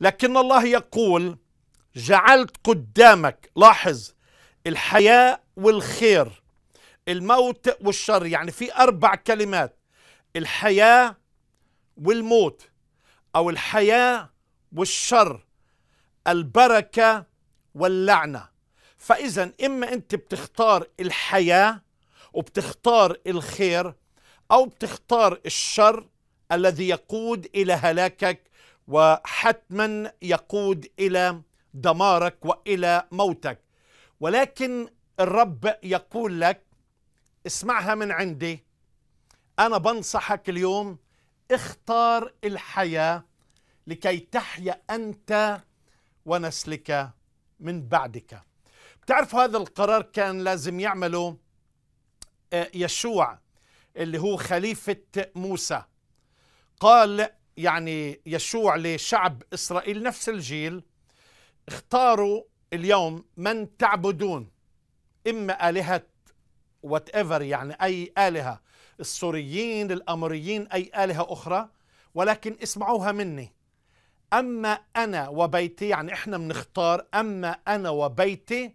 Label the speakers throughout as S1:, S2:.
S1: لكن الله يقول جعلت قدامك لاحظ الحياة والخير الموت والشر يعني في أربع كلمات الحياة والموت أو الحياة والشر البركة واللعنة فإذا إما أنت بتختار الحياة وبتختار الخير أو بتختار الشر الذي يقود إلى هلاكك وحتما يقود الى دمارك والى موتك ولكن الرب يقول لك اسمعها من عندي انا بنصحك اليوم اختار الحياه لكي تحيا انت ونسلك من بعدك بتعرفوا هذا القرار كان لازم يعمله آه، يشوع اللي هو خليفه موسى قال يعني يشوع لشعب إسرائيل نفس الجيل اختاروا اليوم من تعبدون إما آلهة وات ايفر يعني أي آلهة السوريين الأمريين أي آلهة أخرى ولكن اسمعوها مني أما أنا وبيتي يعني إحنا بنختار أما أنا وبيتي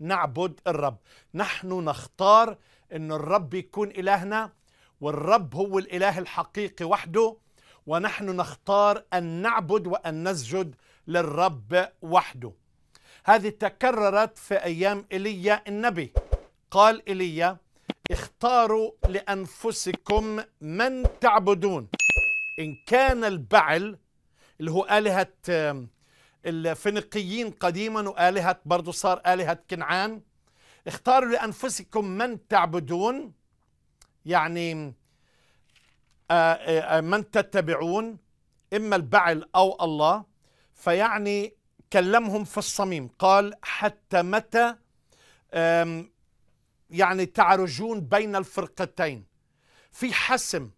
S1: نعبد الرب نحن نختار أن الرب يكون إلهنا والرب هو الإله الحقيقي وحده ونحن نختار أن نعبد وأن نسجد للرب وحده هذه تكررت في أيام إيليا النبي قال إيليا اختاروا لأنفسكم من تعبدون إن كان البعل اللي هو آلهة الفينيقيين قديما وآلهة برضو صار آلهة كنعان اختاروا لأنفسكم من تعبدون يعني آه، آه، من تتبعون إما البعل أو الله فيعني كلمهم في الصميم قال حتى متى يعني تعرجون بين الفرقتين في حسم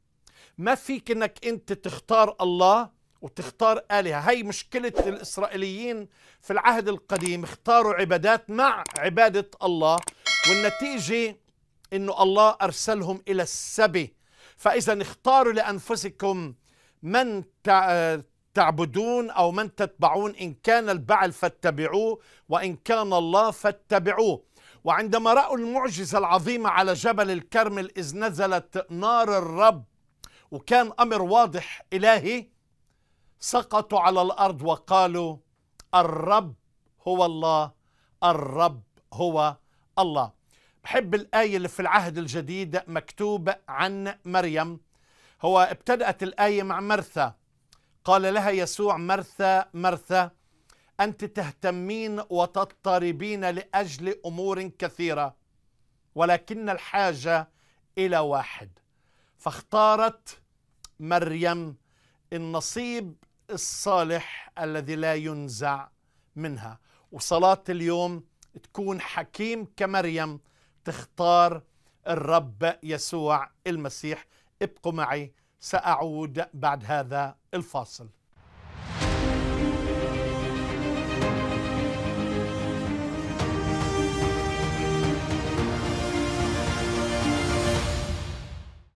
S1: ما فيك انك انت تختار الله وتختار آلهة هاي مشكلة الإسرائيليين في العهد القديم اختاروا عبادات مع عبادة الله والنتيجة أنه الله أرسلهم إلى السبي فإذا اختاروا لأنفسكم من تعبدون أو من تتبعون إن كان البعل فاتبعوه وإن كان الله فاتبعوه وعندما رأوا المعجزة العظيمة على جبل الكرمل إذ نزلت نار الرب وكان أمر واضح إلهي سقطوا على الأرض وقالوا الرب هو الله الرب هو الله أحب الآية اللي في العهد الجديد مكتوب عن مريم هو ابتدأت الآية مع مرثا قال لها يسوع مرثا مرثا أنت تهتمين وتضطربين لأجل أمور كثيرة ولكن الحاجة إلى واحد فاختارت مريم النصيب الصالح الذي لا ينزع منها وصلاة اليوم تكون حكيم كمريم تختار الرب يسوع المسيح ابقوا معي سأعود بعد هذا الفاصل